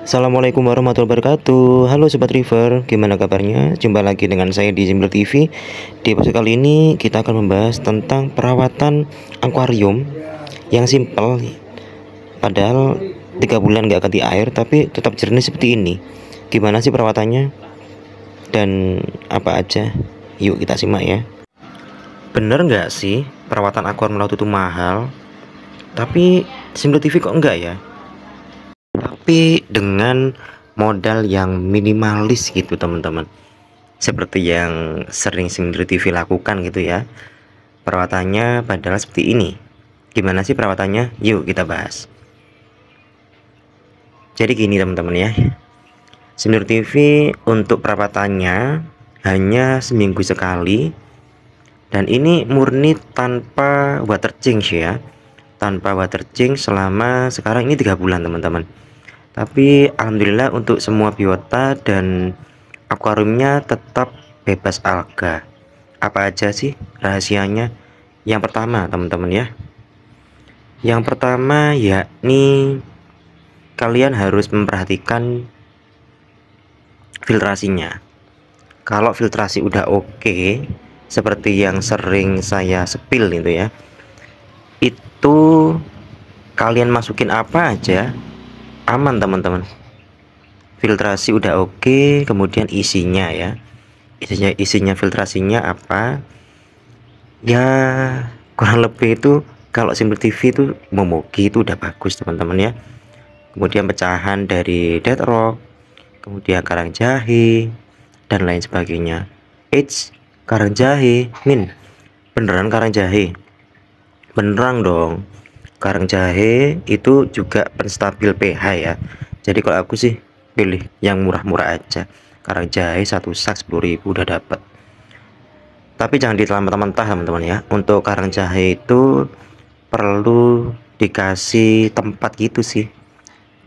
Assalamualaikum warahmatullahi wabarakatuh Halo Sobat River, gimana kabarnya? Jumpa lagi dengan saya di Zimbler TV Di episode kali ini kita akan membahas tentang perawatan akuarium yang simple Padahal 3 bulan gak ganti air tapi tetap jernih seperti ini Gimana sih perawatannya? Dan apa aja? Yuk kita simak ya Bener nggak sih perawatan akuarium laut itu mahal? Tapi Zimbler TV kok enggak ya? tapi dengan modal yang minimalis gitu teman-teman seperti yang sering sendiri TV lakukan gitu ya perawatannya padahal seperti ini gimana sih perawatannya yuk kita bahas jadi gini teman-teman ya sendiri TV untuk perawatannya hanya seminggu sekali dan ini murni tanpa water change ya tanpa water change selama sekarang ini tiga bulan teman-teman tapi alhamdulillah untuk semua biota dan akuariumnya tetap bebas alga apa aja sih rahasianya yang pertama teman-teman ya yang pertama yakni kalian harus memperhatikan filtrasinya kalau filtrasi udah oke okay, seperti yang sering saya spill itu ya itu kalian masukin apa aja aman teman-teman filtrasi udah oke okay, kemudian isinya ya isinya isinya filtrasinya apa ya kurang lebih itu kalau Simple TV itu memogi itu udah bagus teman-teman ya kemudian pecahan dari dead rock kemudian karang jahe dan lain sebagainya it's karang jahe min beneran karang jahe beneran dong karang jahe itu juga penstabil pH ya jadi kalau aku sih pilih yang murah-murah aja karang jahe satu sak 10.000 udah dapat tapi jangan ditelan mentah teman-teman ya untuk karang jahe itu perlu dikasih tempat gitu sih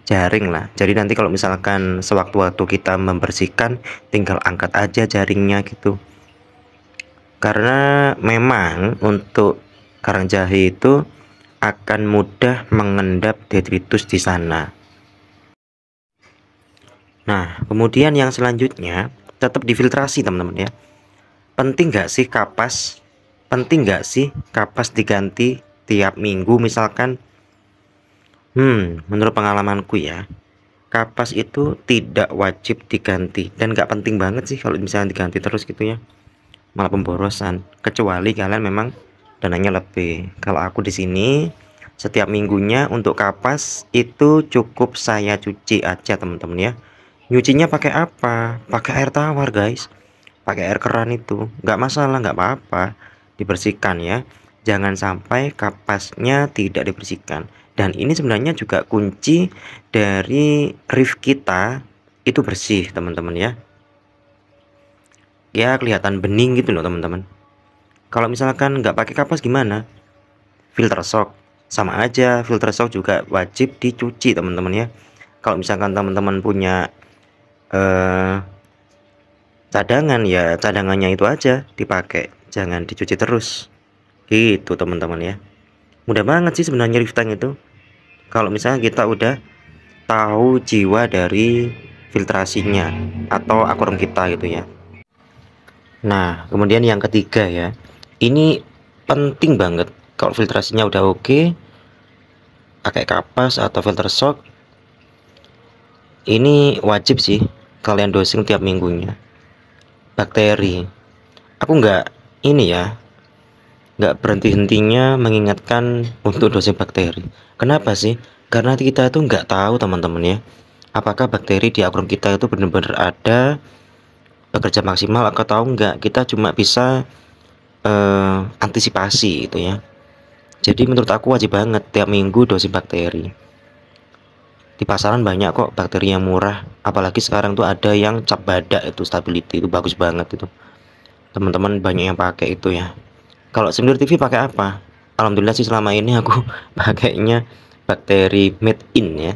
jaring lah jadi nanti kalau misalkan sewaktu-waktu kita membersihkan tinggal angkat aja jaringnya gitu karena memang untuk karang jahe itu akan mudah mengendap detritus di sana. Nah, kemudian yang selanjutnya tetap difiltrasi teman-teman ya. Penting nggak sih kapas? Penting nggak sih kapas diganti tiap minggu misalkan? Hmm, menurut pengalamanku ya, kapas itu tidak wajib diganti dan nggak penting banget sih kalau misalnya diganti terus gitu ya malah pemborosan kecuali kalian memang dananya lebih. Kalau aku di sini setiap minggunya untuk kapas itu cukup saya cuci aja teman-teman ya. Nyucinya pakai apa? Pakai air tawar guys. Pakai air keran itu nggak masalah nggak apa-apa dibersihkan ya. Jangan sampai kapasnya tidak dibersihkan. Dan ini sebenarnya juga kunci dari reef kita itu bersih teman-teman ya. Ya kelihatan bening gitu loh teman-teman. Kalau misalkan nggak pakai kapas gimana? Filter shock. Sama aja, filter shock juga wajib dicuci teman-teman ya. Kalau misalkan teman-teman punya eh, cadangan ya cadangannya itu aja dipakai. Jangan dicuci terus. Gitu teman-teman ya. Mudah banget sih sebenarnya rifting itu. Kalau misalnya kita udah tahu jiwa dari filtrasinya atau akurum kita gitu ya. Nah, kemudian yang ketiga ya ini penting banget kalau filtrasinya udah oke okay, pakai kapas atau filter shock ini wajib sih kalian dosing tiap minggunya bakteri aku nggak ini ya nggak berhenti-hentinya mengingatkan untuk dosing bakteri kenapa sih karena kita itu nggak tahu teman-teman ya apakah bakteri di akun kita itu benar-benar ada bekerja maksimal atau tahu nggak kita cuma bisa eh, antisipasi itu ya jadi menurut aku wajib banget tiap minggu dosis bakteri di pasaran banyak kok bakteri yang murah apalagi sekarang tuh ada yang cap badak itu stability itu bagus banget itu teman-teman banyak yang pakai itu ya kalau sendiri TV pakai apa Alhamdulillah sih selama ini aku pakainya bakteri made in ya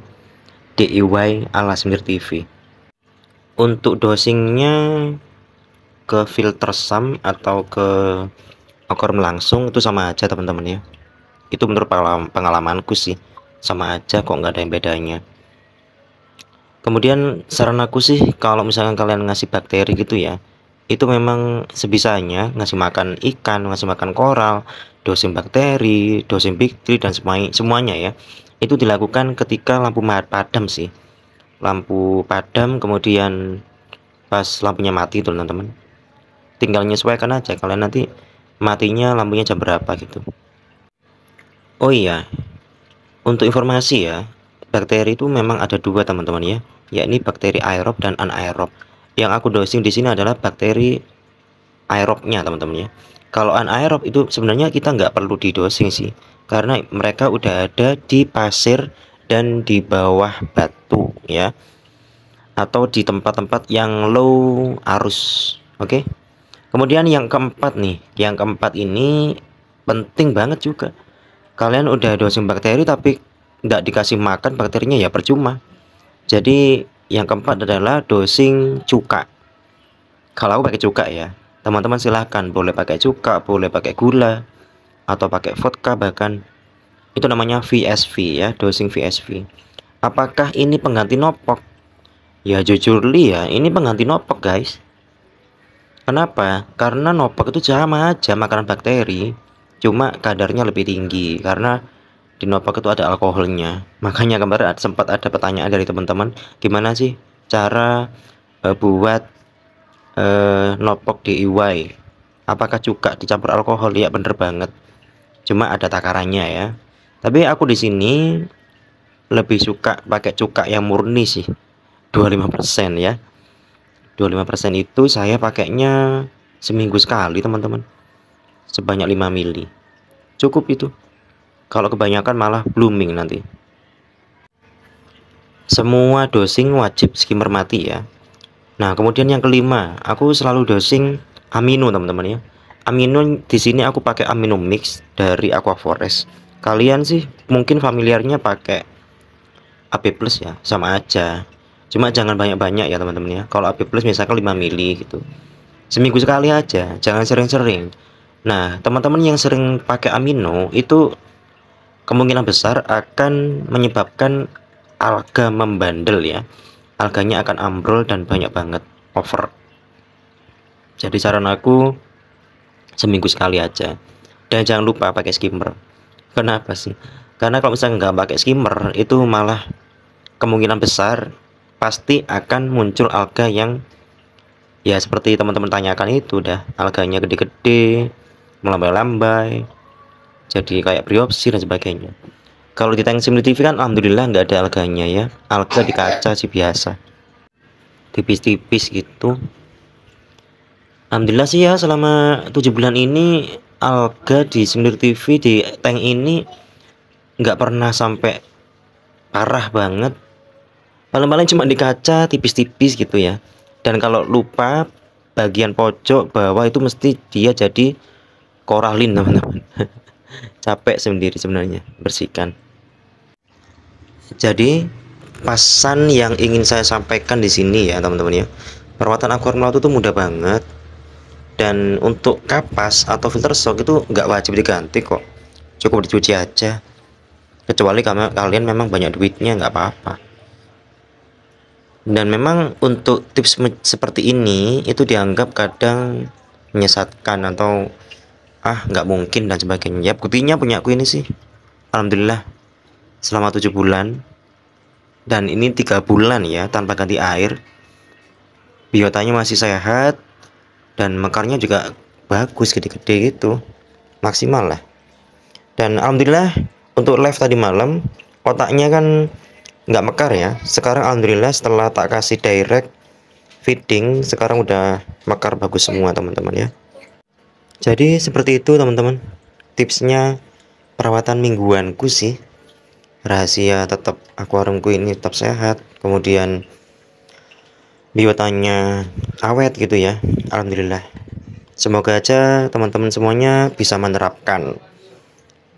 DIY ala Semir TV untuk dosingnya ke filter sum atau ke akorm langsung itu sama aja teman-teman ya itu menurut pengalamanku sih sama aja kok nggak ada yang bedanya kemudian saran aku sih kalau misalkan kalian ngasih bakteri gitu ya itu memang sebisanya ngasih makan ikan ngasih makan koral dosim bakteri dosim bakteri dan semuanya, semuanya ya itu dilakukan ketika lampu padam sih lampu padam kemudian pas lampunya mati tuh teman-teman tinggal menyesuaikan aja kalian nanti matinya lampunya jam berapa gitu oh iya untuk informasi ya bakteri itu memang ada dua teman-teman ya yakni bakteri aerob dan anaerob yang aku dosing di sini adalah bakteri aerobnya teman-teman ya kalau anaerob itu sebenarnya kita nggak perlu didosing sih karena mereka udah ada di pasir dan di bawah batu ya atau di tempat-tempat yang low arus oke okay? Kemudian yang keempat nih, yang keempat ini penting banget juga. Kalian udah dosing bakteri tapi nggak dikasih makan bakterinya ya percuma. Jadi yang keempat adalah dosing cuka. Kalau pakai cuka ya, teman-teman silahkan boleh pakai cuka, boleh pakai gula, atau pakai vodka bahkan. Itu namanya VSV ya, dosing VSV. Apakah ini pengganti nopok? Ya jujur li ya, ini pengganti nopok guys Kenapa? Karena nopak itu sama aja makanan bakteri, cuma kadarnya lebih tinggi karena di nopak itu ada alkoholnya. Makanya kemarin sempat ada pertanyaan dari teman-teman, gimana sih cara uh, buat uh, eh, DIY? Apakah juga dicampur alkohol? Ya bener banget. Cuma ada takarannya ya. Tapi aku di sini lebih suka pakai cuka yang murni sih. 25% ya. 25% itu saya pakainya seminggu sekali teman-teman sebanyak 5 mili cukup itu kalau kebanyakan malah blooming nanti semua dosing wajib skimmer mati ya nah kemudian yang kelima aku selalu dosing amino teman-teman ya amino di sini aku pakai amino mix dari aquaforest kalian sih mungkin familiarnya pakai AP plus ya sama aja cuma jangan banyak-banyak ya teman-teman ya kalau AB plus misalkan 5 mili gitu seminggu sekali aja jangan sering-sering nah teman-teman yang sering pakai amino itu kemungkinan besar akan menyebabkan alga membandel ya alganya akan ambrol dan banyak banget over jadi saran aku seminggu sekali aja dan jangan lupa pakai skimmer kenapa sih karena kalau misalnya nggak pakai skimmer itu malah kemungkinan besar pasti akan muncul alga yang ya seperti teman-teman tanyakan itu dah alganya gede-gede melambai-lambai jadi kayak briopsi dan sebagainya kalau di tank tv kan alhamdulillah nggak ada alganya ya alga di kaca sih biasa tipis-tipis gitu alhamdulillah sih ya selama tujuh bulan ini alga di simulity TV di tank ini nggak pernah sampai parah banget paling-paling cuma di kaca tipis-tipis gitu ya dan kalau lupa bagian pojok bawah itu mesti dia jadi koralin teman-teman capek sendiri sebenarnya bersihkan jadi pesan yang ingin saya sampaikan di sini ya teman-teman ya perawatan akuarium laut itu mudah banget dan untuk kapas atau filter shock itu nggak wajib diganti kok cukup dicuci aja kecuali kalian memang banyak duitnya nggak apa-apa dan memang untuk tips seperti ini itu dianggap kadang menyesatkan atau ah nggak mungkin dan sebagainya. Ya buktinya punya aku ini sih. Alhamdulillah selama tujuh bulan dan ini tiga bulan ya tanpa ganti air biotanya masih sehat dan mekarnya juga bagus gede-gede gitu maksimal lah dan alhamdulillah untuk live tadi malam otaknya kan nggak mekar ya sekarang alhamdulillah setelah tak kasih direct feeding sekarang udah mekar bagus semua teman-teman ya jadi seperti itu teman-teman tipsnya perawatan mingguanku sih rahasia tetap akuariumku ini tetap sehat kemudian biotanya awet gitu ya Alhamdulillah semoga aja teman-teman semuanya bisa menerapkan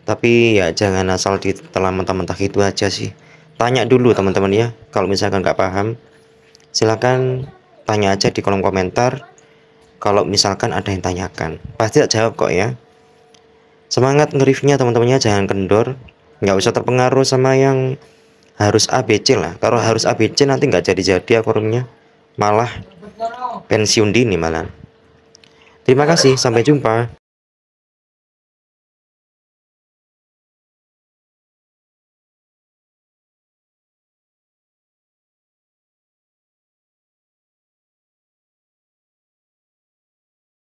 tapi ya jangan asal ditelan mentah-mentah itu aja sih tanya dulu teman-teman ya kalau misalkan nggak paham silahkan tanya aja di kolom komentar kalau misalkan ada yang tanyakan pasti tak jawab kok ya semangat ngeriefnya teman-temannya jangan kendor nggak usah terpengaruh sama yang harus ABC lah kalau harus ABC nanti nggak jadi-jadi akurumnya malah pensiun dini malah terima kasih sampai jumpa